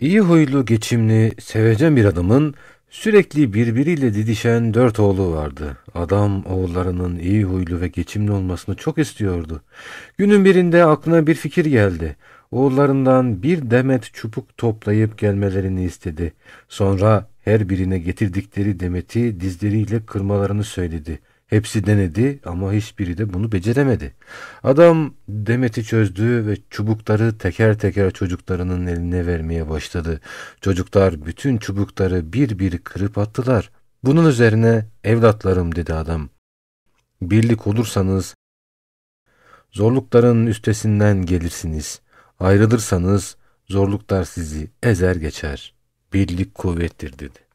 İyi huylu, geçimli, sevecen bir adamın sürekli birbiriyle didişen dört oğlu vardı. Adam oğullarının iyi huylu ve geçimli olmasını çok istiyordu. Günün birinde aklına bir fikir geldi. Oğullarından bir demet çubuk toplayıp gelmelerini istedi. Sonra her birine getirdikleri demeti dizleriyle kırmalarını söyledi.'' Hepsi denedi ama hiçbiri de bunu beceremedi. Adam demeti çözdü ve çubukları teker teker çocuklarının eline vermeye başladı. Çocuklar bütün çubukları bir bir kırıp attılar. Bunun üzerine evlatlarım dedi adam. Birlik olursanız zorlukların üstesinden gelirsiniz. Ayrılırsanız zorluklar sizi ezer geçer. Birlik kuvvettir dedi.